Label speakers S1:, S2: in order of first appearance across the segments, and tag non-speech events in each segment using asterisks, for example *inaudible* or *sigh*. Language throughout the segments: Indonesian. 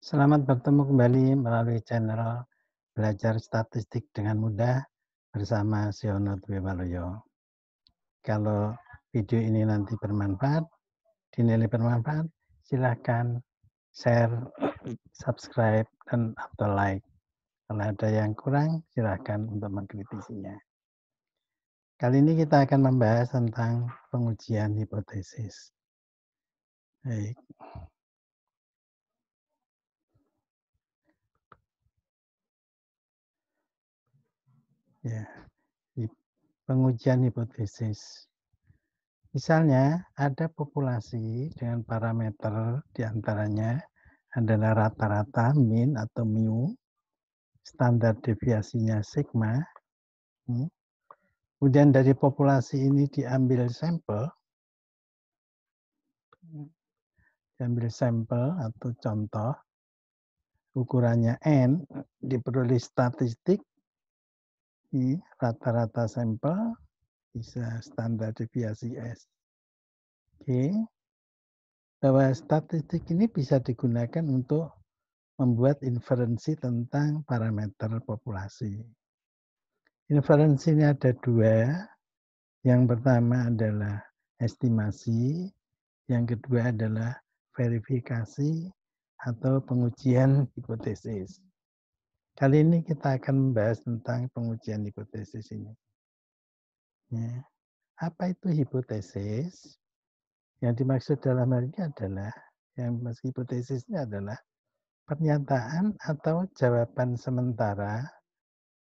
S1: Selamat bertemu kembali melalui channel Belajar Statistik dengan Mudah bersama Siono Dwi Waluyo. Kalau video ini nanti bermanfaat, dinilai bermanfaat, silahkan share, subscribe, dan atau like. Kalau ada yang kurang, silahkan untuk mengkritisinya. Kali ini kita akan membahas tentang pengujian hipotesis. Baik. Ya, pengujian hipotesis. Misalnya, ada populasi dengan parameter diantaranya adalah rata-rata min atau mu, standar deviasinya sigma. Kemudian dari populasi ini diambil sampel, diambil sampel atau contoh, ukurannya n, diperoleh statistik rata-rata sampel bisa standar deviasi S. Oke. Okay. Bahwa statistik ini bisa digunakan untuk membuat inferensi tentang parameter populasi. Inferensinya ada dua. Yang pertama adalah estimasi, yang kedua adalah verifikasi atau pengujian hipotesis. Kali ini kita akan membahas tentang pengujian hipotesis ini. Ya. Apa itu hipotesis? Yang dimaksud dalam hal ini adalah, yang hipotesis hipotesisnya adalah pernyataan atau jawaban sementara,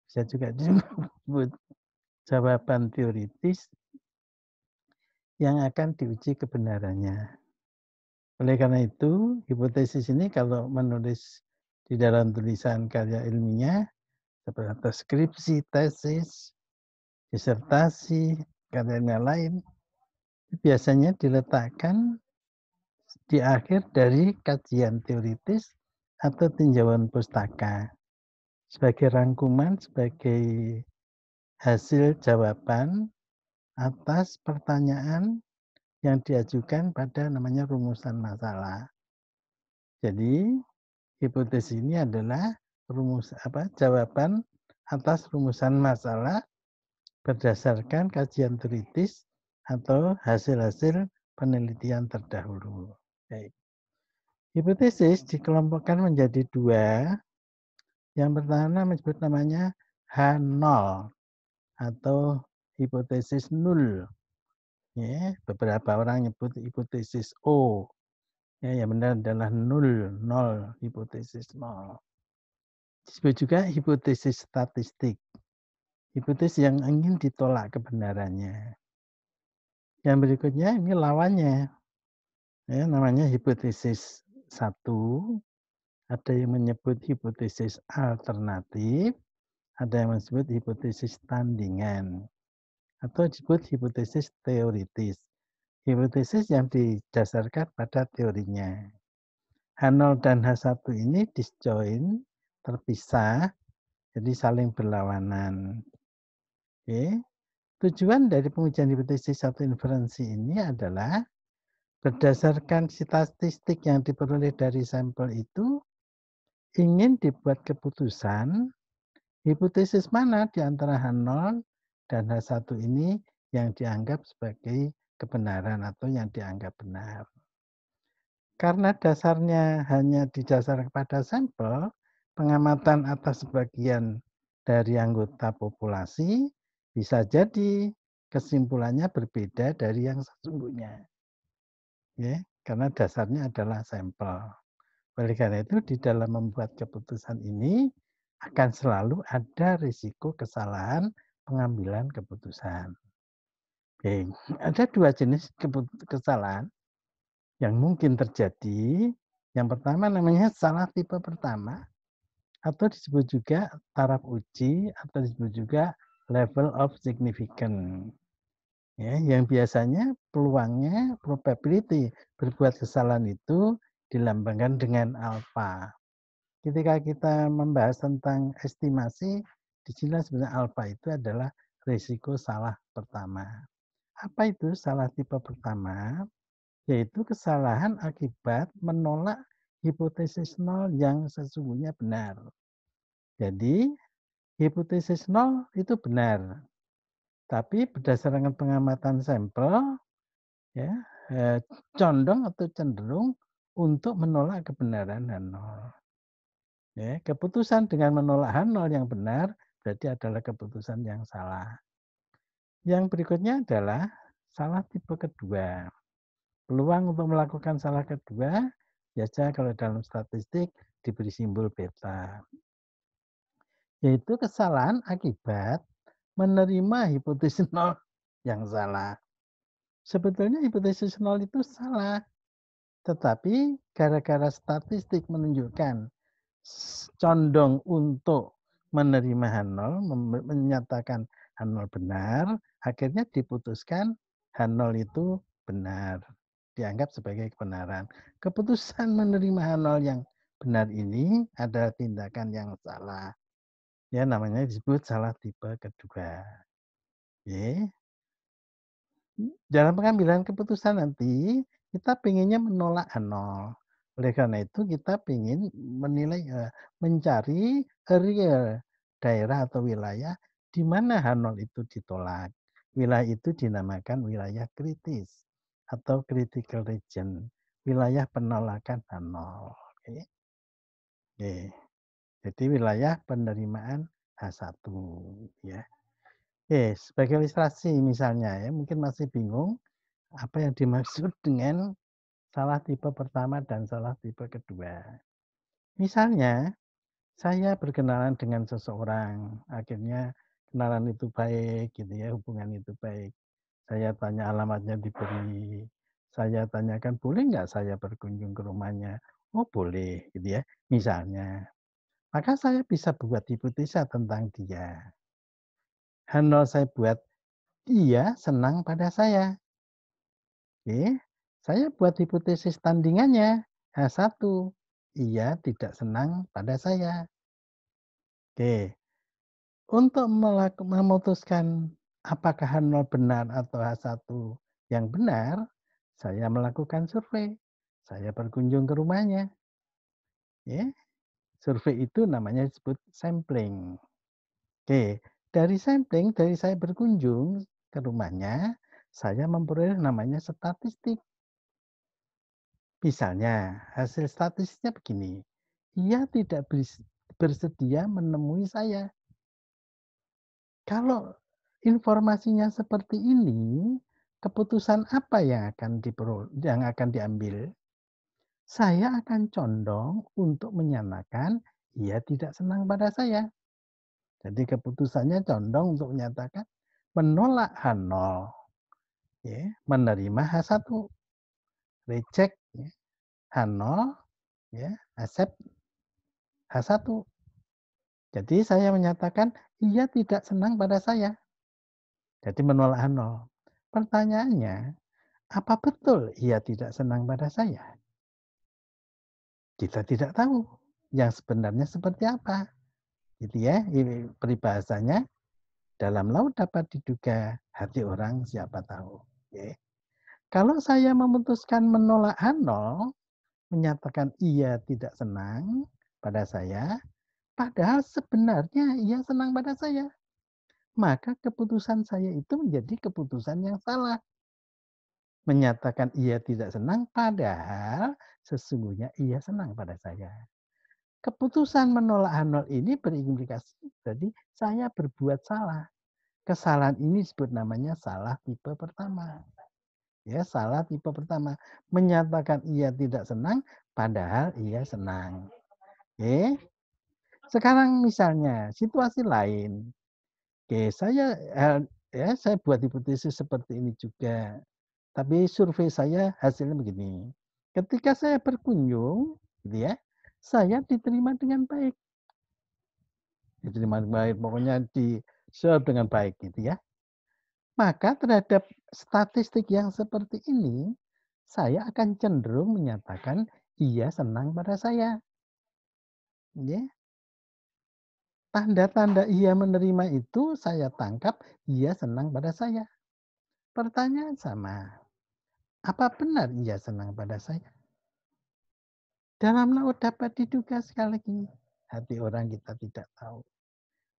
S1: bisa juga disebut *laughs* jawaban teoritis yang akan diuji kebenarannya. Oleh karena itu, hipotesis ini kalau menulis di dalam tulisan karya ilmiah seperti skripsi, tesis, disertasi, karya ilmiah lain biasanya diletakkan di akhir dari kajian teoritis atau tinjauan pustaka sebagai rangkuman, sebagai hasil jawaban atas pertanyaan yang diajukan pada namanya rumusan masalah. Jadi hipotesis ini adalah rumus apa jawaban atas rumusan masalah berdasarkan kajian teoritis atau hasil-hasil penelitian terdahulu. Baik. Hipotesis dikelompokkan menjadi dua. Yang pertama disebut namanya H0 atau hipotesis nul. Ya, beberapa orang menyebut hipotesis O Ya, yang benar adalah nul, nol, hipotesis nol. Disebut juga hipotesis statistik. Hipotesis yang ingin ditolak kebenarannya. Yang berikutnya ini lawannya. Ya, namanya hipotesis satu. Ada yang menyebut hipotesis alternatif. Ada yang menyebut hipotesis tandingan. Atau disebut hipotesis teoritis hipotesis yang didasarkan pada teorinya. H0 dan H1 ini disjoin, terpisah, jadi saling berlawanan. Oke. Tujuan dari pengujian hipotesis satu inferensi ini adalah berdasarkan statistik yang diperoleh dari sampel itu ingin dibuat keputusan hipotesis mana di antara H0 dan H1 ini yang dianggap sebagai kebenaran atau yang dianggap benar. Karena dasarnya hanya didasar kepada sampel, pengamatan atas sebagian dari anggota populasi bisa jadi kesimpulannya berbeda dari yang sesungguhnya. Ya, karena dasarnya adalah sampel. Oleh karena itu, di dalam membuat keputusan ini akan selalu ada risiko kesalahan pengambilan keputusan. Oke, ada dua jenis kesalahan yang mungkin terjadi. Yang pertama namanya salah tipe pertama atau disebut juga taraf uji atau disebut juga level of significant. Ya, yang biasanya peluangnya probability berbuat kesalahan itu dilambangkan dengan alfa. Ketika kita membahas tentang estimasi, di sini sebenarnya alfa itu adalah risiko salah pertama. Apa itu salah tipe pertama? Yaitu kesalahan akibat menolak hipotesis nol yang sesungguhnya benar. Jadi, hipotesis nol itu benar. Tapi berdasarkan pengamatan sampel, ya, eh, condong atau cenderung untuk menolak kebenaran H0. Ya, keputusan dengan menolak H0 yang benar berarti adalah keputusan yang salah. Yang berikutnya adalah salah tipe kedua. Peluang untuk melakukan salah kedua, biasa kalau dalam statistik diberi simbol beta. Yaitu kesalahan akibat menerima hipotesis *laughs* nol yang salah. Sebetulnya hipotesis nol itu salah. Tetapi gara-gara statistik menunjukkan condong untuk menerima nol, menyatakan H0 benar, akhirnya diputuskan H0 itu benar. Dianggap sebagai kebenaran. Keputusan *laughs* menerima H0 yang benar ini adalah tindakan yang salah. Ya, namanya disebut salah tipe kedua. Oke. Dalam pengambilan keputusan nanti, kita pengennya menolak H0. Oleh karena itu kita ingin menilai, eh, mencari area daerah atau wilayah di mana H0 itu ditolak. Wilayah itu dinamakan wilayah kritis atau critical region, wilayah penolakan H0. Oke. Oke. Jadi wilayah penerimaan H1 ya. Oke, sebagai ilustrasi misalnya ya, mungkin masih bingung apa yang dimaksud *laughs* dengan salah tipe pertama dan salah tipe kedua. Misalnya, saya berkenalan dengan seseorang, akhirnya kenalan itu baik gitu ya, hubungan itu baik. Saya tanya alamatnya diberi, saya tanyakan boleh nggak saya berkunjung ke rumahnya? Oh boleh gitu ya, misalnya. Maka saya bisa buat hipotesa tentang dia. Hano saya buat dia senang pada saya. Oke, saya buat hipotesis tandingannya. H1, ia tidak senang pada saya. Oke, untuk memutuskan apakah H0 benar atau H1 yang benar, saya melakukan survei. Saya berkunjung ke rumahnya. Ya. Survei itu namanya disebut sampling. Oke, dari sampling, dari saya berkunjung ke rumahnya, saya memperoleh namanya statistik. Misalnya, hasil statistiknya begini. Ia tidak bersedia menemui saya kalau informasinya seperti ini, keputusan apa yang akan diperol yang akan diambil? Saya akan condong untuk menyatakan ia tidak senang pada saya. Jadi keputusannya condong untuk menyatakan menolak H0. Ya, menerima H1. Reject ya, H0 ya, accept H1. Jadi saya menyatakan ia tidak senang pada saya. Jadi menolak nol. Pertanyaannya, apa betul ia tidak senang pada saya? Kita tidak tahu yang sebenarnya seperti apa. Gitu ya, ini peribahasanya dalam laut dapat diduga hati orang siapa tahu. Okay. Kalau saya memutuskan menolak nol, menyatakan ia tidak senang pada saya, Padahal sebenarnya ia senang pada saya. Maka keputusan saya itu menjadi keputusan yang salah. Menyatakan ia tidak senang, padahal sesungguhnya ia senang pada saya. Keputusan menolak Hanol ini berimplikasi, jadi saya berbuat salah. Kesalahan ini disebut namanya salah tipe pertama ya salah tipe pertama menyatakan ia tidak senang padahal ia senang oke eh, sekarang misalnya situasi lain. Oke, saya eh, ya saya buat hipotesis seperti ini juga. Tapi survei saya hasilnya begini. Ketika saya berkunjung, gitu ya, saya diterima dengan baik. Diterima dengan baik, pokoknya di serve dengan baik gitu ya. Maka terhadap statistik yang seperti ini, saya akan cenderung menyatakan ia senang pada saya. Gitu ya. Tanda-tanda ia menerima itu saya tangkap ia senang pada saya. Pertanyaan sama. Apa benar ia senang pada saya? Dalam laut dapat diduga sekali lagi. Hati orang kita tidak tahu.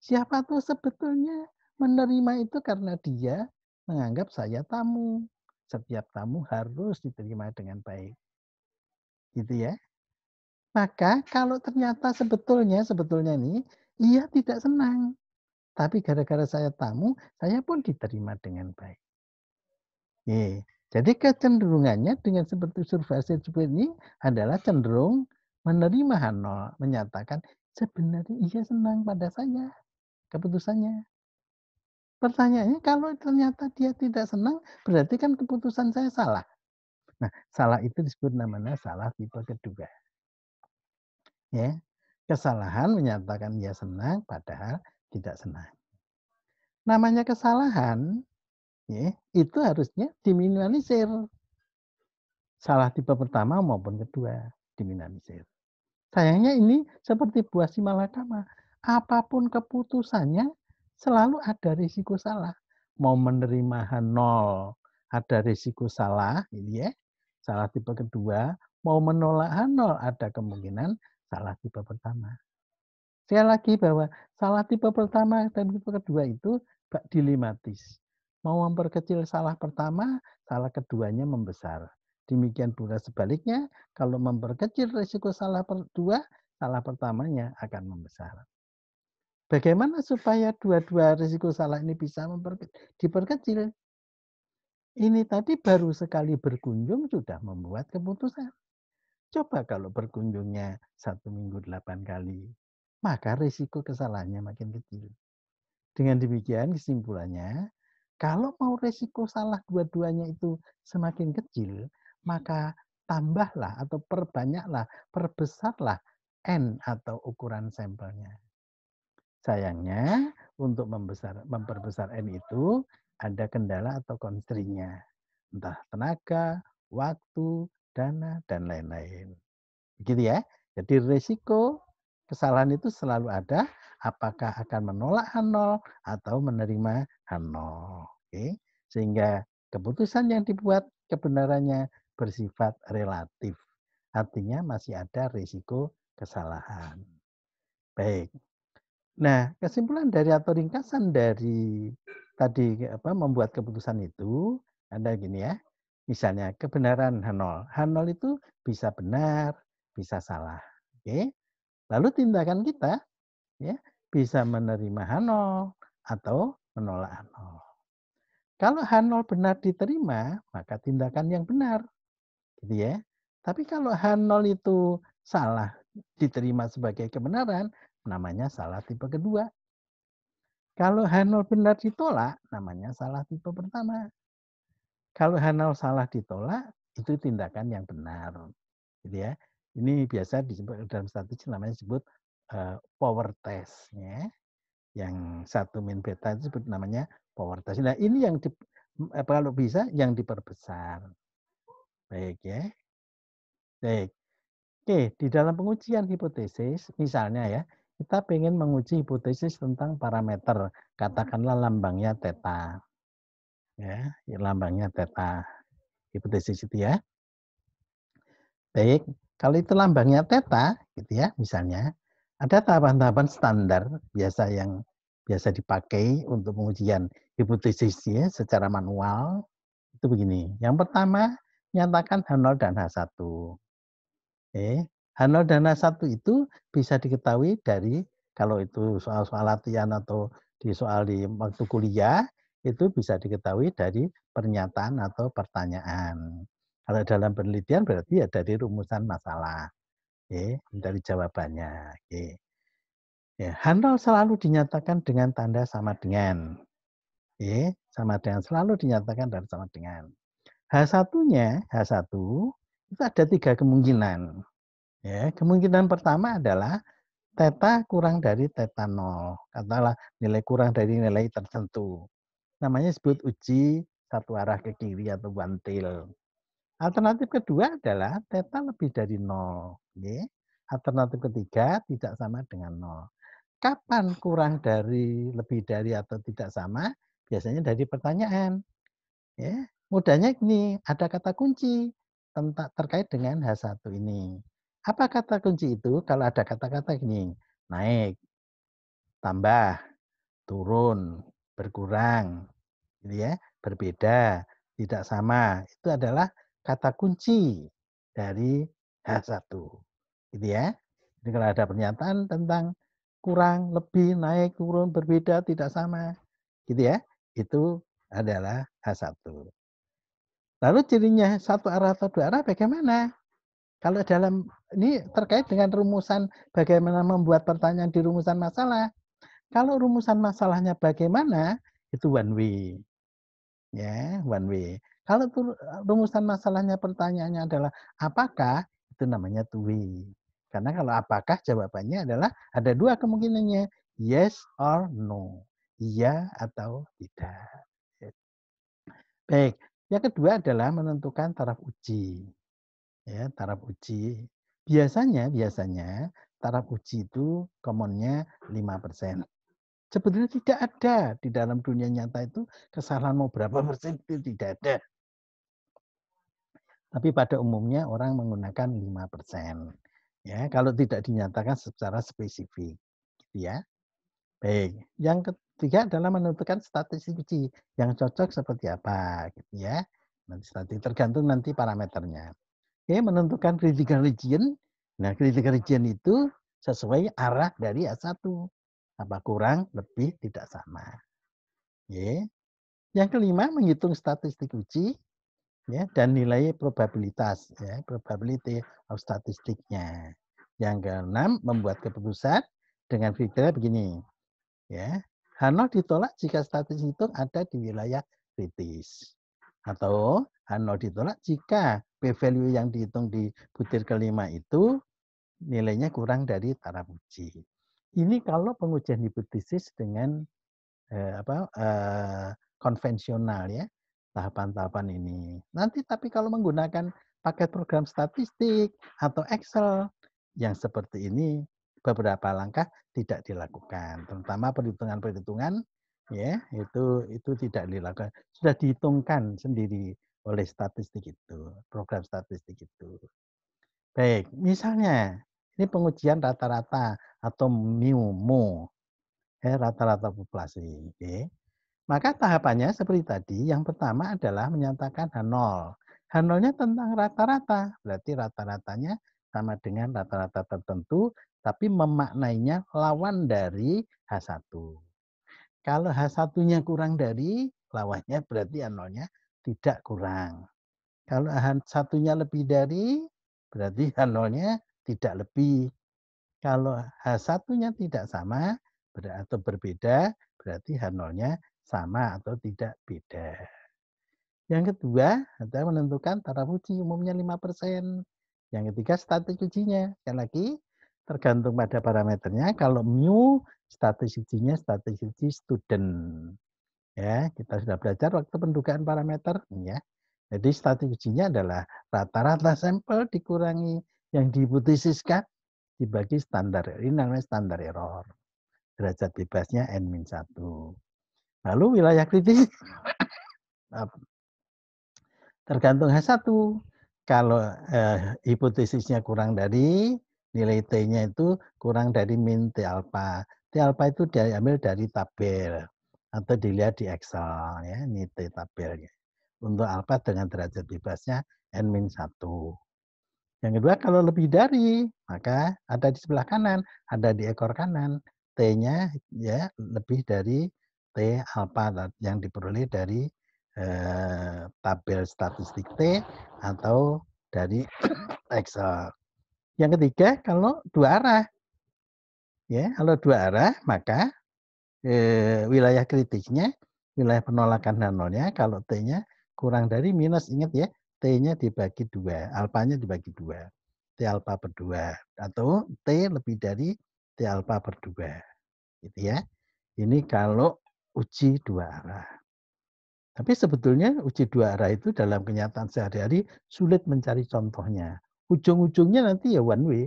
S1: Siapa tuh sebetulnya menerima itu karena dia menganggap saya tamu. Setiap tamu harus diterima dengan baik. Gitu ya. Maka kalau ternyata sebetulnya, sebetulnya nih, ia tidak senang. Tapi gara-gara saya tamu, saya pun diterima dengan baik. Ye. Jadi kecenderungannya dengan seperti survei ini adalah cenderung menerima Hano, menyatakan sebenarnya ia senang pada saya, keputusannya. Pertanyaannya, kalau ternyata dia tidak senang, berarti kan keputusan saya salah. Nah, salah itu disebut namanya salah tipe kedua. Ya, Kesalahan menyatakan ia senang padahal tidak senang. Namanya kesalahan ya, itu harusnya diminimalisir. Salah tipe pertama maupun kedua diminimalisir. Sayangnya ini seperti buah si malakama. Apapun keputusannya selalu ada risiko salah. Mau menerima h0 ada risiko salah, ini ya. Salah tipe kedua, mau menolak h0 ada kemungkinan salah tipe pertama. Saya lagi bahwa salah tipe pertama dan tipe kedua itu dilematis. Mau memperkecil salah pertama, salah keduanya membesar. Demikian pula sebaliknya, kalau memperkecil risiko salah kedua, salah pertamanya akan membesar. Bagaimana supaya dua-dua risiko salah ini bisa diperkecil? Ini tadi baru sekali berkunjung sudah membuat keputusan. Coba kalau berkunjungnya satu minggu delapan kali, maka risiko kesalahannya makin kecil. Dengan demikian kesimpulannya, kalau mau risiko salah dua-duanya itu semakin kecil, maka tambahlah atau perbanyaklah, perbesarlah N atau ukuran sampelnya. Sayangnya, untuk membesar, memperbesar N itu ada kendala atau konstrinya. Entah tenaga, waktu, dana dan lain-lain. Begitu ya. Jadi risiko kesalahan itu selalu ada. Apakah akan menolak H0 atau menerima H0. Oke. Sehingga keputusan yang dibuat kebenarannya bersifat relatif. Artinya masih ada risiko kesalahan. Baik. Nah, kesimpulan dari atau ringkasan dari tadi apa membuat keputusan itu ada gini ya. Misalnya kebenaran H0. H0 itu bisa benar, bisa salah. Oke. Lalu tindakan kita ya bisa menerima H0 atau menolak H0. Kalau H0 benar diterima, maka tindakan yang benar. Gitu ya. Tapi kalau H0 itu salah diterima sebagai kebenaran, namanya salah tipe kedua. Kalau H0 benar ditolak, namanya salah tipe pertama. Kalau hanal salah ditolak, itu tindakan yang benar. Gitu ya. Ini biasa disebut dalam statistik namanya disebut uh, power test. Ya. Yang satu min beta itu disebut namanya power test. Nah ini yang di, eh, kalau bisa yang diperbesar. Baik ya. Baik. Oke, di dalam pengujian hipotesis, misalnya ya, kita ingin menguji hipotesis tentang parameter, katakanlah lambangnya teta. Ya, ya, lambangnya teta. Hipotesis itu ya. Baik, kalau itu lambangnya teta, gitu ya, misalnya, ada tahapan-tahapan standar biasa yang biasa dipakai untuk pengujian hipotesis ya secara manual itu begini. Yang pertama, nyatakan H0 dan H1. Eh, H0 dan H1 itu bisa diketahui dari kalau itu soal-soal latihan atau di soal di waktu kuliah itu bisa diketahui dari pernyataan atau pertanyaan. Kalau dalam penelitian berarti ya dari rumusan masalah. ya, dari jawabannya. Ya. Ya, handal selalu dinyatakan dengan tanda sama dengan. Ya, sama dengan selalu dinyatakan dan sama dengan. H1-nya, H1 itu ada tiga kemungkinan. Ya, kemungkinan pertama adalah teta kurang dari teta nol, katalah nilai kurang dari nilai tertentu namanya sebut uji satu arah ke kiri atau one tail. Alternatif kedua adalah theta lebih dari nol. Alternatif ketiga tidak sama dengan nol. Kapan kurang dari, lebih dari atau tidak sama? Biasanya dari pertanyaan. Ya, mudahnya ini ada kata kunci tentang terkait dengan H1 ini. Apa kata kunci itu? Kalau ada kata-kata ini naik, tambah, turun, berkurang, gitu ya, berbeda, tidak sama. Itu adalah kata kunci dari H1. Gitu ya. Jadi kalau ada pernyataan tentang kurang, lebih, naik, turun, berbeda, tidak sama, gitu ya. Itu adalah H1. Lalu cirinya satu arah atau dua arah bagaimana? Kalau dalam ini terkait dengan rumusan bagaimana membuat pertanyaan di rumusan masalah. Kalau rumusan masalahnya bagaimana, itu one way. Ya, one way. Kalau tuh eh, rumusan masalahnya pertanyaannya adalah apakah, itu namanya two way. Karena kalau apakah jawabannya adalah ada dua kemungkinannya, yes or no. Iya atau tidak. Baik, yang kedua adalah menentukan taraf uji. Ya, taraf uji. Biasanya, biasanya taraf uji itu komonnya 5% sebetulnya tidak ada di dalam dunia nyata itu kesalahan mau berapa persen itu tidak ada. Tapi pada umumnya orang menggunakan 5 persen. Ya, kalau tidak dinyatakan secara spesifik. Gitu ya. Baik. Yang ketiga adalah menentukan statistik uji yang cocok seperti apa. Gitu ya. Nanti statistik tergantung nanti parameternya. Oke, menentukan critical region. Nah, critical region itu sesuai arah dari A1. Apa kurang, lebih, tidak sama. Ya. Yang kelima, menghitung statistik uji ya, dan nilai probabilitas, ya, probability of statistiknya. Yang keenam, membuat keputusan dengan fitur begini. Ya, 0 ditolak jika statistik hitung ada di wilayah kritis. Atau H0 ditolak jika p-value yang dihitung di butir kelima itu nilainya kurang dari taraf uji. Ini kalau pengujian hipotesis dengan eh, apa eh, konvensional ya tahapan-tahapan ini. Nanti tapi kalau menggunakan paket program statistik atau Excel yang seperti ini beberapa langkah tidak dilakukan, terutama perhitungan-perhitungan ya itu itu tidak dilakukan sudah dihitungkan sendiri oleh statistik itu program statistik itu baik misalnya ini pengujian rata-rata atau mu mu, ya, rata-rata populasi. Okay. Maka tahapannya seperti tadi, yang pertama adalah menyatakan H0. H0-nya tentang rata-rata, berarti rata-ratanya sama dengan rata-rata tertentu, tapi memaknainya lawan dari H1. Kalau H1-nya kurang dari lawannya, berarti H0-nya tidak kurang. Kalau H1-nya lebih dari, berarti H0-nya tidak lebih. Kalau H1-nya tidak sama atau berbeda, berarti H0-nya sama atau tidak beda. Yang kedua, kita menentukan taraf uji umumnya 5%. Yang ketiga, statik ujinya. Sekali lagi, tergantung pada parameternya. Kalau mu, statis ujinya statis uji student. Ya, kita sudah belajar waktu pendugaan parameter. Ya. Jadi statis ujinya adalah rata-rata sampel dikurangi yang dihipotesiskan dibagi standar. Ini namanya standar error. Derajat bebasnya N-1. Lalu wilayah kritis *laughs* tergantung H1. Kalau eh, hipotesisnya kurang dari nilai T-nya itu kurang dari min T alpha. T alpha itu diambil dari tabel atau dilihat di Excel ya, ini T tabelnya. Untuk alpha dengan derajat bebasnya N-1. Yang kedua, kalau lebih dari, maka ada di sebelah kanan, ada di ekor kanan. T-nya ya lebih dari T alfa yang diperoleh dari eh, tabel statistik T atau dari *coughs* Excel. Yang ketiga, kalau dua arah. Ya, kalau dua arah, maka eh, wilayah kritiknya, wilayah penolakan dan nolnya, kalau T-nya kurang dari minus, ingat ya, T-nya dibagi dua, alfanya dibagi dua. T alfa per dua atau T lebih dari T alfa per dua. Gitu ya. Ini kalau uji dua arah. Tapi sebetulnya uji dua arah itu dalam kenyataan sehari-hari sulit mencari contohnya. Ujung-ujungnya nanti ya one way.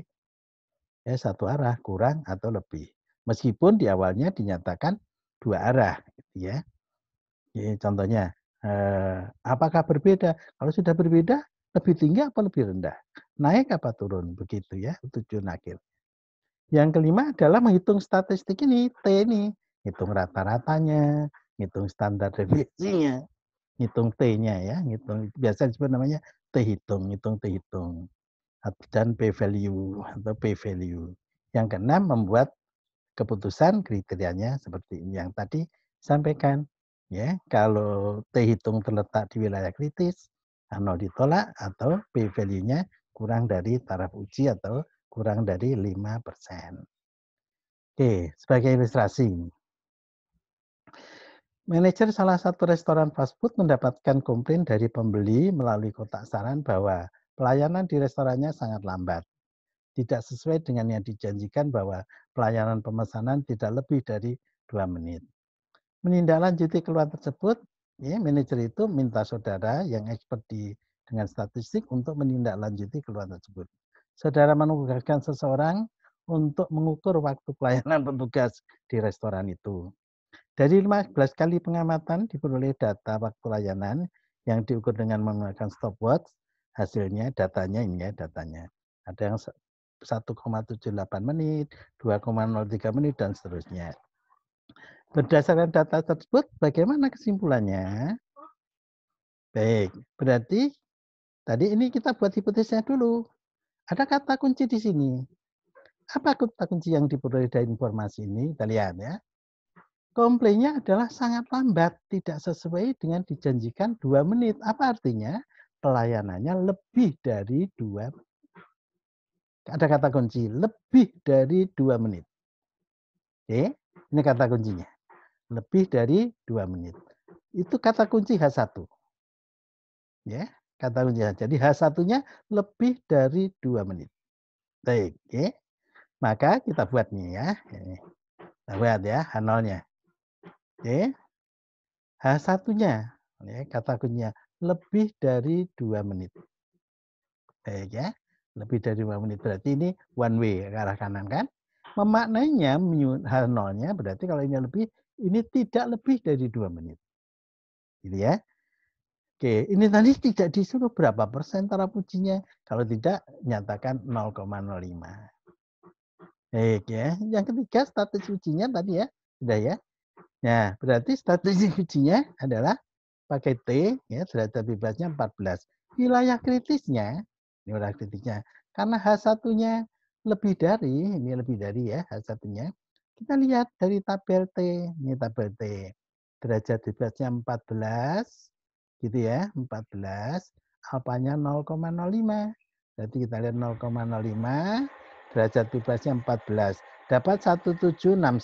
S1: Ya, satu arah kurang atau lebih. Meskipun di awalnya dinyatakan dua arah. Gitu ya. Ini contohnya Eh, apakah berbeda? Kalau sudah berbeda, lebih tinggi apa lebih rendah? Naik apa turun? Begitu ya, tujuan akhir. Yang kelima adalah menghitung statistik ini, T ini. Hitung rata-ratanya, hitung standar deviasinya, hitung T-nya ya, hitung biasa disebut namanya T hitung, hitung T hitung. Dan P value atau P value. Yang keenam membuat keputusan kriterianya seperti ini yang tadi sampaikan. Ya, kalau T hitung terletak di wilayah kritis, a ditolak atau P value-nya kurang dari taraf uji atau kurang dari 5%. Oke, sebagai ilustrasi. Manajer salah satu restoran fast food mendapatkan komplain dari pembeli melalui kotak saran bahwa pelayanan di restorannya sangat lambat. Tidak sesuai dengan yang dijanjikan bahwa pelayanan pemesanan tidak lebih dari 2 menit menindaklanjuti keluhan tersebut, ya, manajer itu minta saudara yang expert di dengan statistik untuk menindaklanjuti keluhan tersebut. Saudara menugaskan seseorang untuk mengukur waktu pelayanan petugas di restoran itu. Dari 15 kali pengamatan diperoleh data waktu layanan yang diukur dengan menggunakan stopwatch, hasilnya datanya ini ya datanya. Ada yang 1,78 menit, 2,03 menit dan seterusnya. Berdasarkan data tersebut, bagaimana kesimpulannya? Baik, berarti tadi ini kita buat hipotesisnya dulu. Ada kata kunci di sini. Apa kata kunci yang diperoleh dari informasi ini? Kita lihat ya. Komplainnya adalah sangat lambat, tidak sesuai dengan dijanjikan dua menit. Apa artinya? Pelayanannya lebih dari dua ada kata kunci lebih dari dua menit. Oke, ini kata kuncinya lebih dari dua menit. Itu kata kunci H1. Ya, kata kunci H1. Jadi H1-nya lebih dari dua menit. Baik, ya. Maka kita buat nih ya. Kita buat ya H0-nya. Oke. H1-nya ya, kata kuncinya lebih dari dua menit. Baik ya. Lebih dari dua menit berarti ini one way ke arah kanan kan? memaknainya H0-nya berarti kalau ini lebih ini tidak lebih dari dua menit. Gitu ya. Oke, ini tadi tidak disuruh berapa persen taraf pujinya. Kalau tidak, nyatakan 0,05. Baik ya. Yang ketiga, status ujinya tadi ya. Sudah ya. Nah, berarti status ujinya adalah pakai T, ya, derajat bebasnya 14. Wilayah kritisnya, ini wilayah kritisnya, karena H1-nya lebih dari, ini lebih dari ya H1-nya, kita lihat dari tabel T. Ini tabel T. Derajat bebasnya 14, gitu ya, 14. Alpanya 0,05. Berarti kita lihat 0,05. Derajat bebasnya 14. Dapat 1761.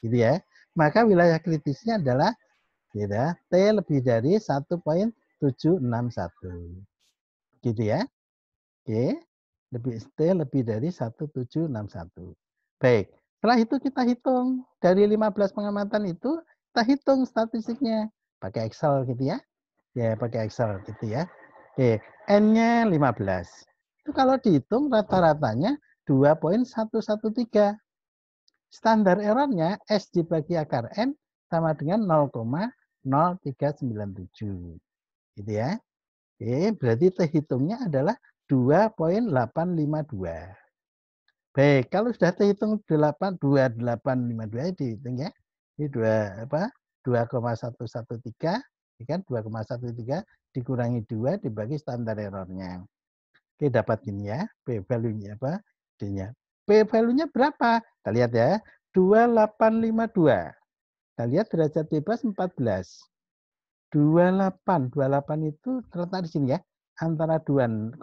S1: Gitu ya. Maka wilayah kritisnya adalah gitu ya, T lebih dari 1.761. Gitu ya. Oke. Lebih T lebih dari 1761. Baik, setelah itu kita hitung. Dari 15 pengamatan itu, kita hitung statistiknya. Pakai Excel gitu ya. Ya, pakai Excel gitu ya. Oke, N-nya 15. Itu kalau dihitung rata-ratanya 2.113. Standar errornya S dibagi akar N sama dengan 0,0397. Gitu ya. Oke, berarti terhitungnya adalah 2.852. Baik, kalau sudah terhitung 8 2852 itu dihitung ya. Ini 2 apa? 2,113 ya kan 2,13 dikurangi 2 dibagi standar errornya. Oke, dapat gini ya. P value-nya apa? D-nya. P value-nya berapa? Kita lihat ya. 2852. Kita lihat derajat bebas 14. 28, 28 itu terletak di sini ya. Antara 2,6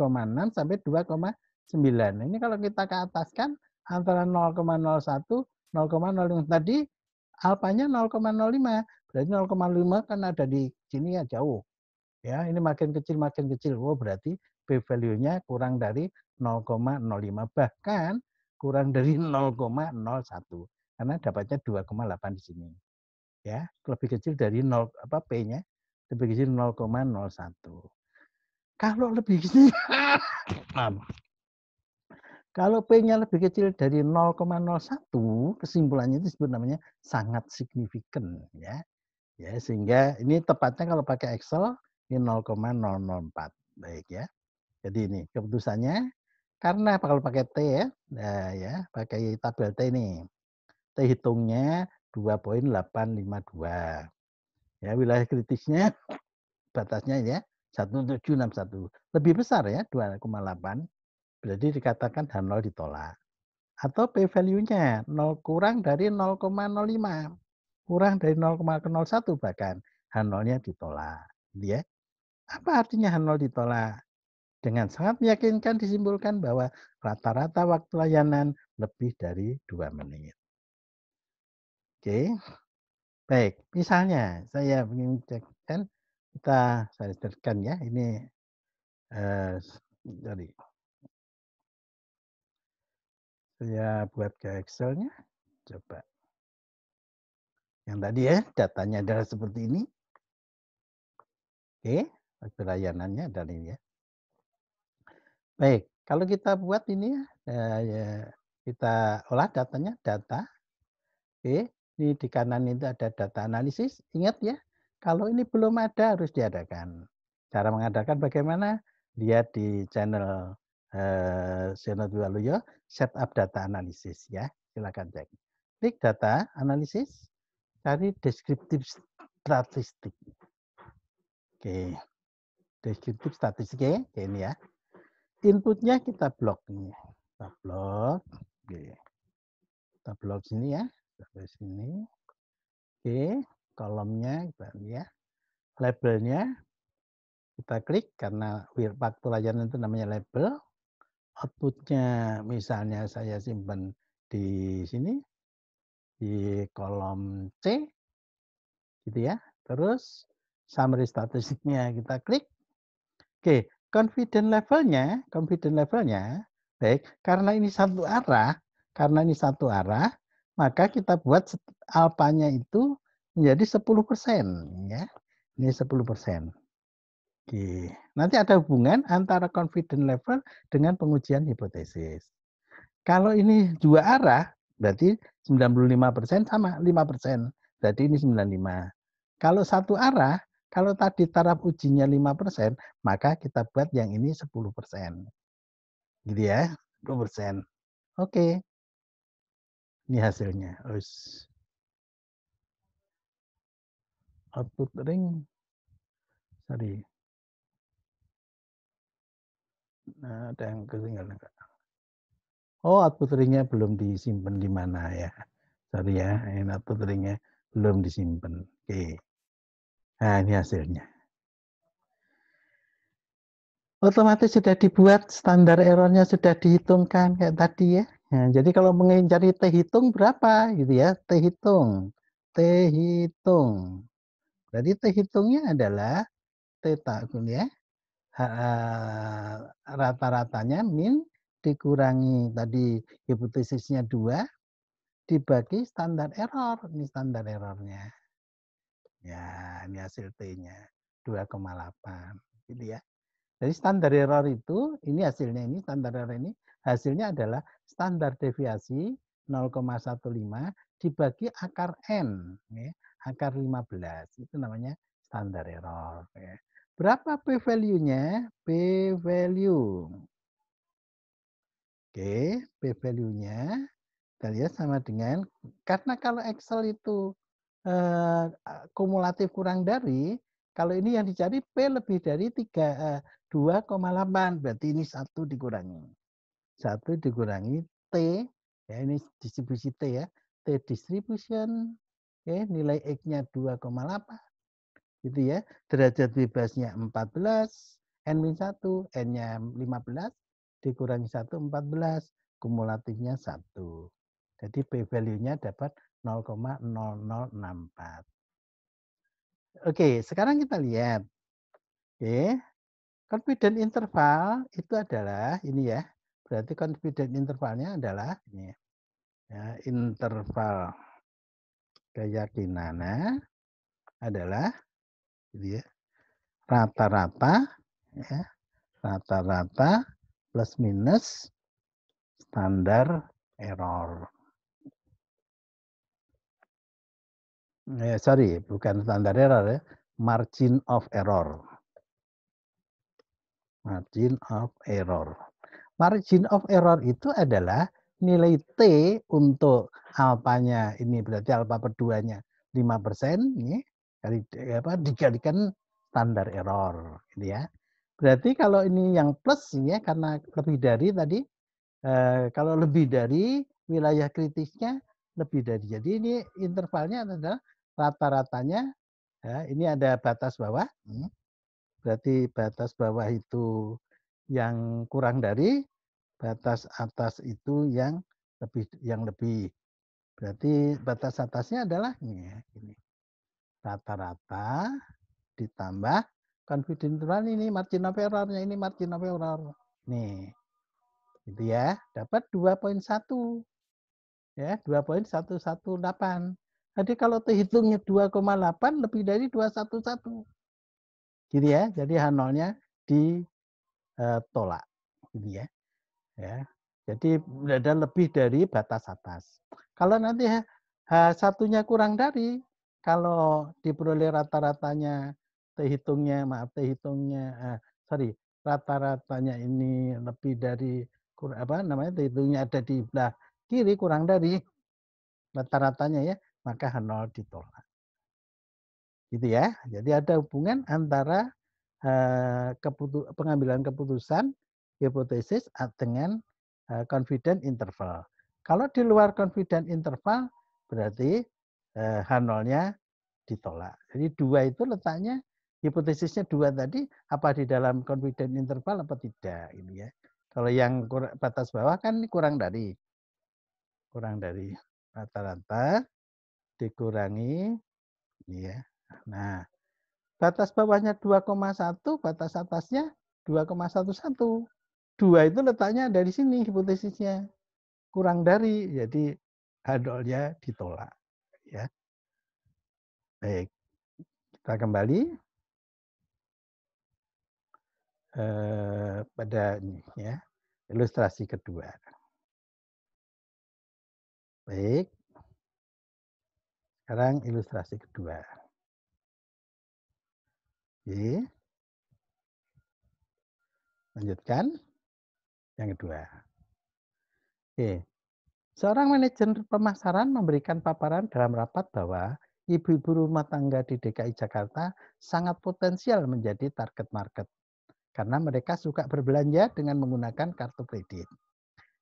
S1: sampai 2, 9. Ini kalau kita ke atas kan antara 0,01, 0,05 tadi alfanya 0,05. Berarti 0,5 kan ada di sini ya jauh. Ya, ini makin kecil makin kecil. Wow, oh, berarti p value-nya kurang dari 0,05 bahkan kurang dari 0,01 karena dapatnya 2,8 di sini. Ya, lebih kecil dari 0 apa p-nya lebih kecil 0,01. Kalau lebih kecil *laughs* Kalau P-nya lebih kecil dari 0,01, kesimpulannya itu disebut namanya sangat signifikan. ya. ya Sehingga ini tepatnya kalau pakai Excel, ini 0,004. Baik ya. Jadi ini keputusannya, karena kalau pakai T ya, nah ya pakai tabel T ini. T hitungnya 2.852. Ya, wilayah kritisnya batasnya ya 1761. Lebih besar ya 2,8 jadi dikatakan H0 ditolak. Atau P value-nya 0 kurang dari 0,05. Kurang dari 0,01 bahkan. H0-nya ditolak. Gitu ya. Apa artinya H0 ditolak? Dengan sangat meyakinkan disimpulkan bahwa rata-rata waktu layanan lebih dari 2 menit. Oke. Baik, misalnya saya ingin kan? cekkan, kita saya ya, ini, eh, sorry, saya buat ke Excelnya. Coba. Yang tadi ya, datanya adalah seperti ini. Oke, waktu layanannya adalah ini ya. Baik, kalau kita buat ini ya eh, kita olah datanya, data. Oke, ini di kanan itu ada data analisis. Ingat ya, kalau ini belum ada harus diadakan. Cara mengadakan bagaimana? Lihat di channel eh, Senat Waluyo, setup data analisis ya. Silakan cek. Klik data analisis, cari deskriptif statistik. Oke, deskriptif statistik, ya. ini ya. Inputnya kita blok ini, ya. kita blok. Oke. Kita blok sini ya, sampai sini. Oke, kolomnya kita ya. Labelnya kita klik karena waktu layanan itu namanya label outputnya misalnya saya simpan di sini di kolom C gitu ya terus summary statistiknya kita klik oke confident levelnya confident levelnya baik karena ini satu arah karena ini satu arah maka kita buat alpanya itu menjadi 10% ya ini 10% Oke. Nanti ada hubungan antara confident level dengan pengujian hipotesis. Kalau ini dua arah, berarti 95% sama 5%. Berarti ini 95. Kalau satu arah, kalau tadi taraf ujinya 5%, maka kita buat yang ini 10%. Gitu ya, 10%. Oke. Ini hasilnya. Us. Output ring. Sorry. Nah, ada yang ketinggalan enggak? Oh, output ringnya belum disimpan di mana ya? Sorry ya, ini output ringnya belum disimpan. Oke. Nah, ini hasilnya. Otomatis sudah dibuat, standar errornya sudah dihitungkan kayak tadi ya. Nah, jadi kalau mencari T hitung berapa gitu ya, T hitung. T hitung. Berarti T hitungnya adalah T takun ya rata-ratanya min dikurangi tadi hipotesisnya dua dibagi standar error ini standar errornya ya ini hasil t-nya 2,8 gitu ya jadi standar error itu ini hasilnya ini standar error ini hasilnya adalah standar deviasi 0,15 dibagi akar n ya, akar 15 itu namanya standar error ya. Berapa P value-nya? P value. Oke, P value-nya kita lihat sama dengan karena kalau Excel itu eh, kumulatif kurang dari, kalau ini yang dicari P lebih dari 3 eh, 2,8 berarti ini satu dikurangi. Satu dikurangi T ya ini distribusi T ya. T distribution oke nilai X-nya 2,8 gitu ya. Derajat bebasnya 14, N-1, N-nya 15, dikurangi 1, 14, kumulatifnya 1. Jadi p-value-nya dapat 0,0064. Oke, sekarang kita lihat. Oke, confident interval itu adalah ini ya. Berarti confident intervalnya adalah ini ya. ya interval keyakinan adalah gitu ya. Rata-rata ya, rata-rata plus minus standar error. Eh, sorry, bukan standar error ya, margin of error. Margin of error. Margin of error itu adalah nilai T untuk alpanya. ini berarti alpa per 2-nya 5%, Nih kali eh, apa dijadikan standar error gitu ya. Berarti kalau ini yang plus ya karena lebih dari tadi eh, kalau lebih dari wilayah kritisnya lebih dari. Jadi ini intervalnya adalah rata-ratanya ya, ini ada batas bawah. Hmm. Berarti batas bawah itu yang kurang dari batas atas itu yang lebih yang lebih. Berarti batas atasnya adalah ini ya, ini rata-rata ditambah confidence interval ini margin of errornya ini margin of error. Nih. Gitu ya, dapat 2.1. Ya, 2.118. Jadi kalau terhitungnya 2,8 lebih dari 211. Gitu ya. Jadi h nolnya nya ditolak. E, gitu ya. Ya. Jadi ada lebih dari batas atas. Kalau nanti H satunya kurang dari kalau diperoleh rata-ratanya terhitungnya maaf terhitungnya ah, sorry rata-ratanya ini lebih dari apa namanya terhitungnya ada di belah kiri kurang dari rata-ratanya ya maka nol ditolak gitu ya jadi ada hubungan antara eh, pengambilan keputusan hipotesis dengan eh, confident interval kalau di luar confident interval berarti H0-nya eh, ditolak. Jadi dua itu letaknya hipotesisnya dua tadi apa di dalam confidence interval apa tidak ini gitu ya. Kalau yang batas bawah kan ini kurang dari kurang dari rata-rata dikurangi ini gitu ya. Nah, batas bawahnya 2,1, batas atasnya 2,11. Dua itu letaknya dari sini hipotesisnya kurang dari jadi hadolnya ditolak ya. Baik. Kita kembali eh, pada ya, ilustrasi kedua. Baik. Sekarang ilustrasi kedua. Oke. Lanjutkan yang kedua. Oke. Seorang manajer pemasaran memberikan paparan dalam rapat bahwa ibu-ibu rumah tangga di DKI Jakarta sangat potensial menjadi target market karena mereka suka berbelanja dengan menggunakan kartu kredit.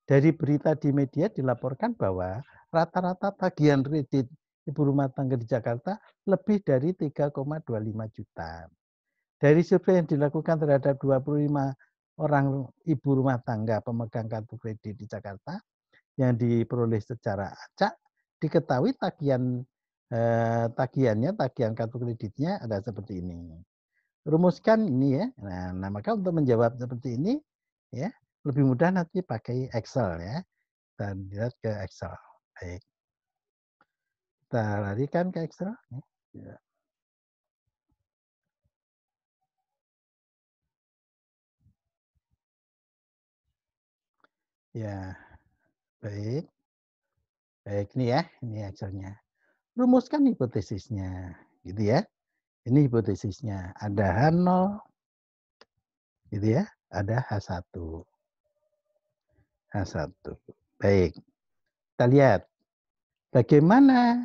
S1: Dari berita di media dilaporkan bahwa rata-rata tagihan kredit ibu rumah tangga di Jakarta lebih dari 3,25 juta. Dari survei yang dilakukan terhadap 25 orang ibu rumah tangga pemegang kartu kredit di Jakarta, yang diperoleh secara acak diketahui tagihan eh, tagihannya, tagihan kartu kreditnya ada seperti ini. Rumuskan ini ya. Nah, nah maka untuk menjawab seperti ini ya lebih mudah nanti pakai Excel ya. Dan lihat ke Excel. Baik. Kita larikan ke Excel. Ya. Ya. ya. Baik. Baik, ini ya, ini acaranya. Rumuskan hipotesisnya, gitu ya. Ini hipotesisnya. Ada H0, gitu ya. Ada H1. H1. Baik. Kita lihat. Bagaimana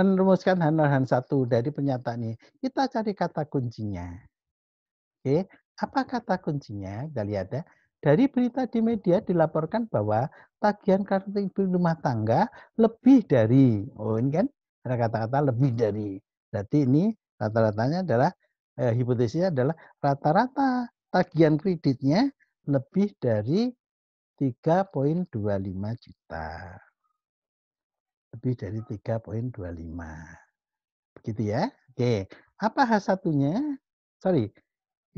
S1: menerumuskan H0, H1 dari pernyataan ini? Kita cari kata kuncinya. Oke, apa kata kuncinya? Kita lihat ya. Dari berita di media dilaporkan bahwa tagihan kartu rumah tangga lebih dari, oh ini kan ada kata-kata lebih dari. Berarti ini rata-ratanya adalah eh, hipotesisnya adalah rata-rata tagihan kreditnya lebih dari 3.25 juta. Lebih dari 3.25. Begitu ya. Oke. Apa H1-nya? Sorry,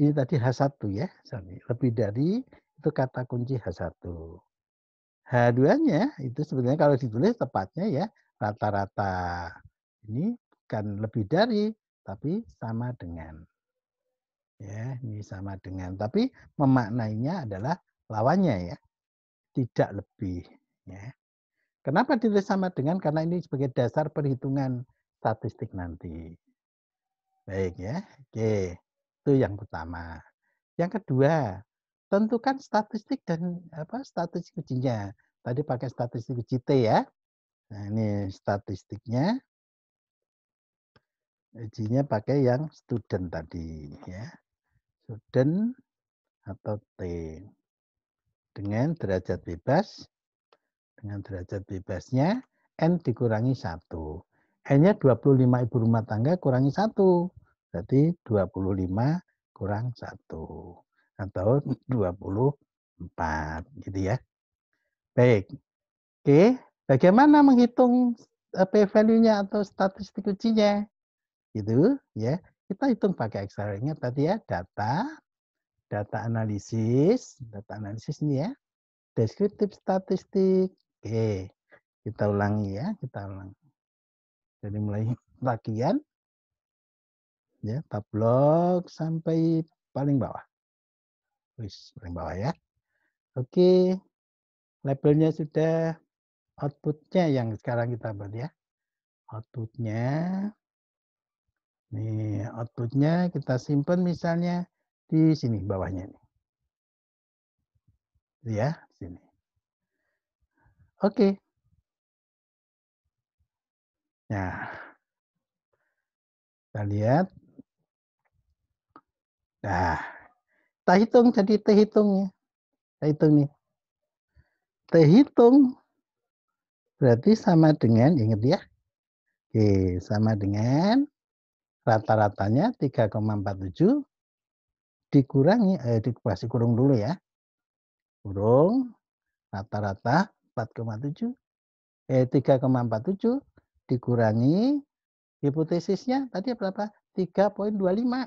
S1: ini tadi H1 ya, sorry, lebih dari itu kata kunci H1. H2-nya itu sebenarnya kalau ditulis tepatnya ya rata-rata. Ini bukan lebih dari, tapi sama dengan. Ya, ini sama dengan. Tapi memaknainya adalah lawannya ya. Tidak lebih. Ya. Kenapa ditulis sama dengan? Karena ini sebagai dasar perhitungan statistik nanti. Baik ya. Oke. Itu yang pertama. Yang kedua, tentukan statistik dan apa statistik kuncinya. Tadi pakai statistik UJT ya. Nah, ini statistiknya. Ujinya pakai yang student tadi ya. Student atau T dengan derajat bebas dengan derajat bebasnya N dikurangi 1. N-nya 25 ibu rumah tangga kurangi 1. Berarti 25 kurang 1 atau 24 gitu ya. Baik. Oke, bagaimana menghitung eh, p value-nya atau statistik kuncinya? Gitu ya. Kita hitung pakai Excel-nya tadi ya, data, data analisis, data analisis ini ya. Deskriptif statistik. Oke. Kita ulangi ya, kita ulang Jadi mulai bagian *laughs* ya, tablok sampai paling bawah tulis paling bawah ya. Oke, labelnya sudah, outputnya yang sekarang kita buat ya. Outputnya, nih outputnya kita simpan misalnya di sini bawahnya nih. Gitu ya, sini. Oke. Nah, kita lihat. Nah, Tak hitung jadi T ya. Kita hitung nih. T berarti sama dengan, ingat ya. Oke, sama dengan rata-ratanya 3,47 dikurangi, eh, dikasih kurung dulu ya. Kurung rata-rata 4,7. Eh, 3,47 dikurangi hipotesisnya tadi berapa? 3,25.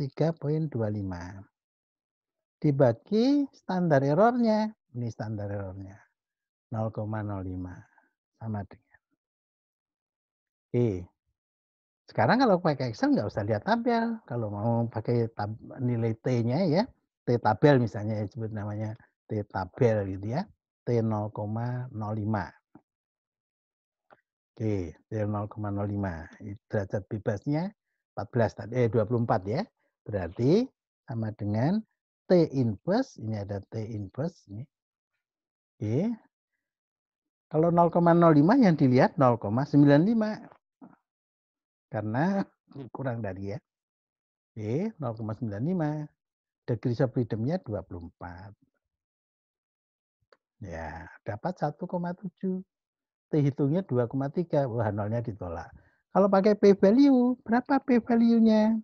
S1: 3,25 dibagi standar errornya. Ini standar errornya. 0,05 sama dengan. Oke. Sekarang kalau pakai Excel nggak usah lihat tabel. Kalau mau pakai tab, nilai T-nya ya. T tabel misalnya ya, sebut namanya T tabel gitu ya. T 0,05. Oke, T 0,05. Derajat bebasnya 14 tadi eh 24 ya. Berarti sama dengan T inverse, ini ada T inverse ini. Oke. Kalau 0,05 yang dilihat 0,95. Karena kurang dari ya. Oke, 0,95. degree of freedomnya 24. Ya, dapat 1,7. T hitungnya 2,3. Wah, nolnya ditolak. Kalau pakai P value, berapa P value-nya?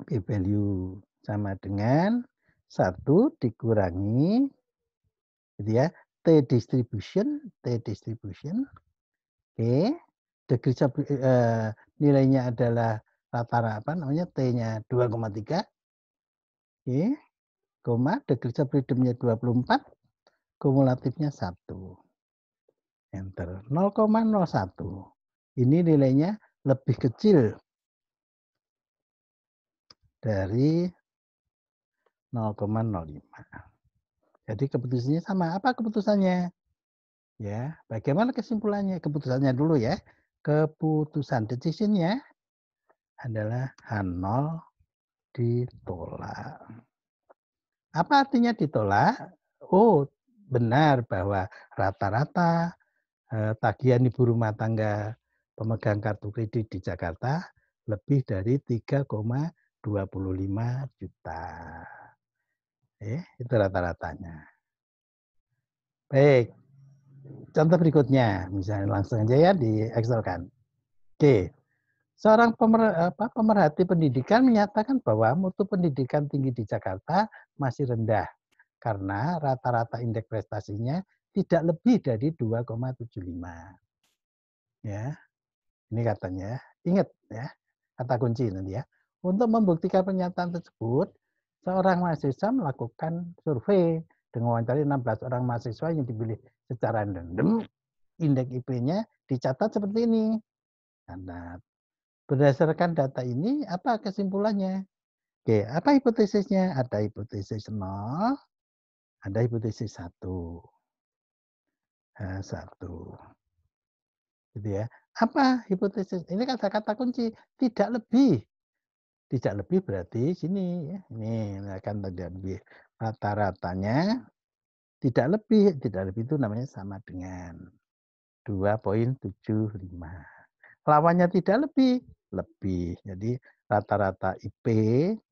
S1: p-value sama dengan satu dikurangi gitu ya, T distribution, T distribution. Oke. Okay. uh, eh, nilainya adalah rata-rata apa namanya T-nya 2,3. Oke. Okay. Koma degree of freedom-nya 24, kumulatifnya satu, Enter. 0,01. Ini nilainya lebih kecil dari 0,05. Jadi keputusannya sama. Apa keputusannya? Ya, bagaimana kesimpulannya? Keputusannya dulu ya. Keputusan decision-nya adalah H0 ditolak. Apa artinya ditolak? Oh, benar bahwa rata-rata eh, tagihan ibu rumah tangga pemegang kartu kredit di Jakarta lebih dari 25 juta. Eh, itu rata-ratanya. Baik. Contoh berikutnya, misalnya langsung aja ya di kan? Oke. Seorang pemer, apa, pemerhati pendidikan menyatakan bahwa mutu pendidikan tinggi di Jakarta masih rendah karena rata-rata indeks prestasinya tidak lebih dari 2,75. Ya. Ini katanya. Ingat ya, kata kunci nanti ya. Untuk membuktikan pernyataan tersebut, seorang mahasiswa melakukan survei dengan mewawancari 16 orang mahasiswa yang dipilih secara random. Indeks IP-nya dicatat seperti ini. Nah, berdasarkan data ini, apa kesimpulannya? Oke, apa hipotesisnya? Ada hipotesis 0, ada hipotesis 1. Nah, 1. Gitu ya. Apa hipotesis? Ini kan kata-kata kunci, tidak lebih tidak lebih berarti sini ya. Ini akan terjadi rata-ratanya tidak lebih, tidak lebih itu namanya sama dengan 2.75. Lawannya tidak lebih, lebih. Jadi rata-rata IP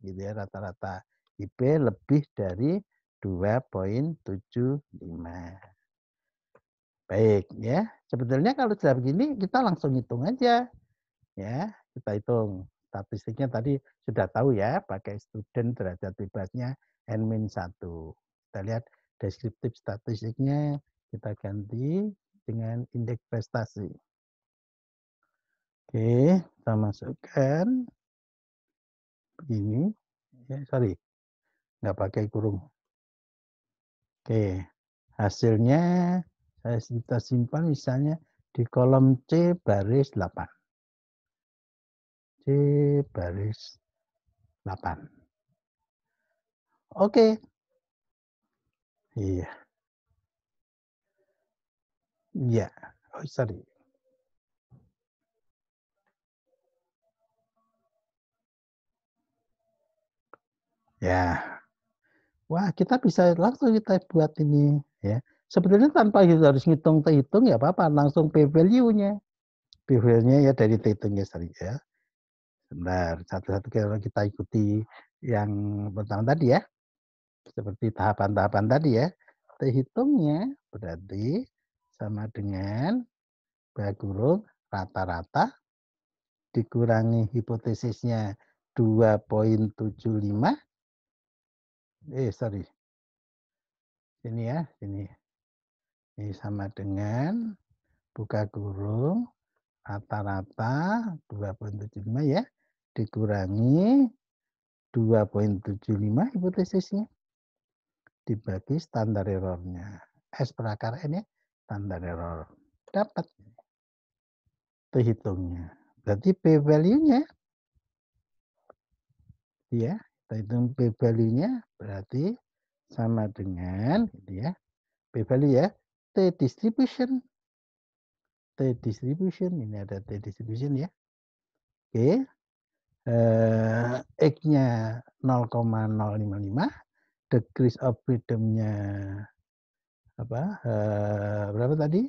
S1: gitu ya, rata-rata IP lebih dari 2.75. Baik ya. Sebetulnya kalau sudah begini kita langsung hitung aja. Ya, kita hitung statistiknya tadi sudah tahu ya, pakai student derajat bebasnya N-1. Kita lihat deskriptif statistiknya kita ganti dengan indeks prestasi. Oke, kita masukkan begini. Ya, sorry, nggak pakai kurung. Oke, hasilnya saya kita simpan misalnya di kolom C baris 8. C baris 8. Oke. Iya. Iya. Oh, sorry. Ya. Wah, kita bisa langsung kita buat ini ya. Sebenarnya tanpa harus ngitung ngitung ya apa-apa, langsung p value-nya. P value-nya ya dari ya, sorry, ya. Sebentar, satu-satu kita, kita ikuti yang pertama tadi ya. Seperti tahapan-tahapan tadi ya. Terhitungnya berarti sama dengan bagi kurung rata-rata dikurangi hipotesisnya 2.75. Eh, sorry. Ini ya, ini. Ini sama dengan buka kurung rata-rata 2.75 ya dikurangi 2.75 hipotesisnya dibagi standar errornya. S perakar N ya, standar error. Dapat. Itu Berarti P value-nya. Ya, kita hitung P value-nya berarti sama dengan gitu ya. P value ya, T distribution. T distribution, ini ada T distribution ya. Oke, eh, X-nya 0,055, degrees of freedom-nya apa, eh, berapa tadi?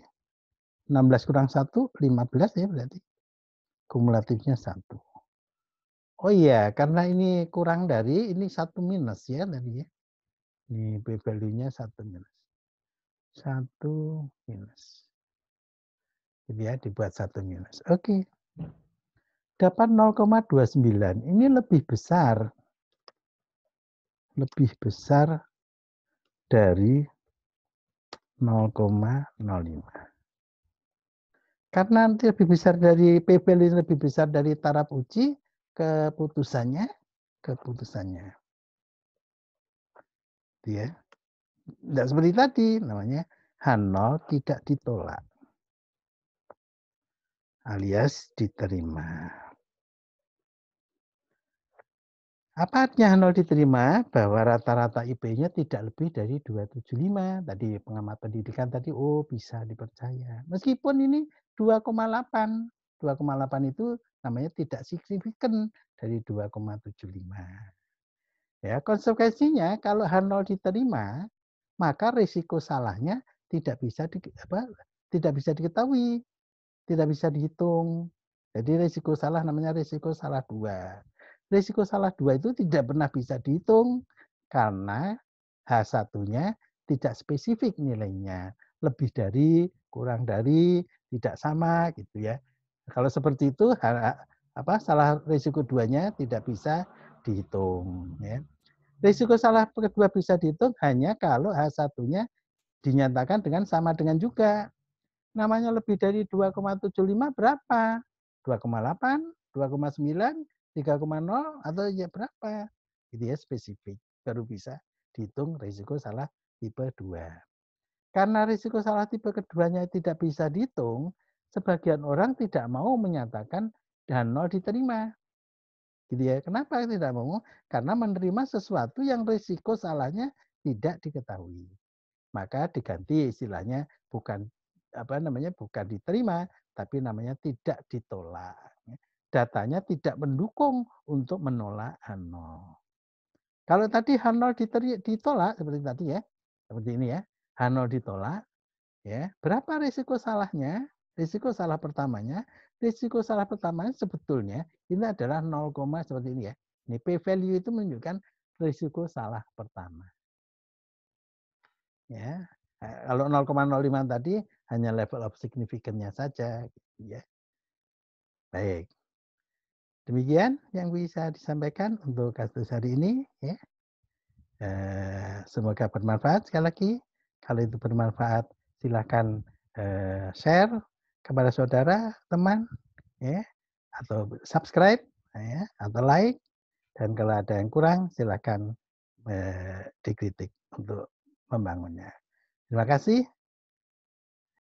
S1: 16 kurang 1, 15 ya berarti. Kumulatifnya 1. Oh iya, karena ini kurang dari, ini 1 minus ya tadi ya. Ini p-value-nya 1 minus. 1 minus. Jadi ya, dibuat 1 minus. Oke. Okay dapat 0,29. Ini lebih besar. Lebih besar dari 0,05. Karena nanti lebih besar dari PP ini lebih besar dari taraf uji, keputusannya, keputusannya. Gitu ya. Tidak seperti tadi, namanya H0 tidak ditolak alias diterima. Apa artinya nol diterima? Bahwa rata-rata IP-nya tidak lebih dari 275. Tadi pengamat pendidikan tadi, oh bisa dipercaya. Meskipun ini 2,8. 2,8 itu namanya tidak signifikan dari 2,75. Ya, konsekuensinya kalau H0 diterima, maka risiko salahnya tidak bisa di, apa, tidak bisa diketahui, tidak bisa dihitung. Jadi risiko salah namanya risiko salah dua risiko salah dua itu tidak pernah bisa dihitung karena H1-nya tidak spesifik nilainya. Lebih dari, kurang dari, tidak sama gitu ya. Kalau seperti itu apa salah risiko duanya tidak bisa dihitung ya. Risiko salah kedua bisa dihitung hanya kalau H1-nya dinyatakan dengan sama dengan juga. Namanya lebih dari 2,75 berapa? 2,8, 2,9, 3,0 atau ya berapa? Gitu ya spesifik. Baru bisa dihitung risiko salah tipe 2. Karena risiko salah tipe keduanya tidak bisa dihitung, sebagian orang tidak mau menyatakan dan nol diterima. Gitu ya. Kenapa tidak mau? Karena menerima sesuatu yang risiko salahnya tidak diketahui. Maka diganti istilahnya bukan apa namanya bukan diterima, tapi namanya tidak ditolak datanya tidak mendukung untuk menolak H0. Kalau tadi H0 ditolak seperti tadi ya, seperti ini ya, H0 ditolak, ya berapa risiko salahnya? Risiko salah pertamanya, risiko salah pertamanya sebetulnya ini adalah 0, seperti ini ya. Ini p value itu menunjukkan risiko salah pertama. Ya, e, kalau 0,05 tadi hanya level of significance-nya saja, gitu ya. Baik. Demikian yang bisa disampaikan untuk kasus hari ini. Ya. Eh, semoga bermanfaat sekali lagi. Kalau itu bermanfaat, silahkan eh, share kepada saudara, teman, ya, atau subscribe, ya, atau like. Dan kalau ada yang kurang, silahkan eh, dikritik untuk membangunnya. Terima kasih.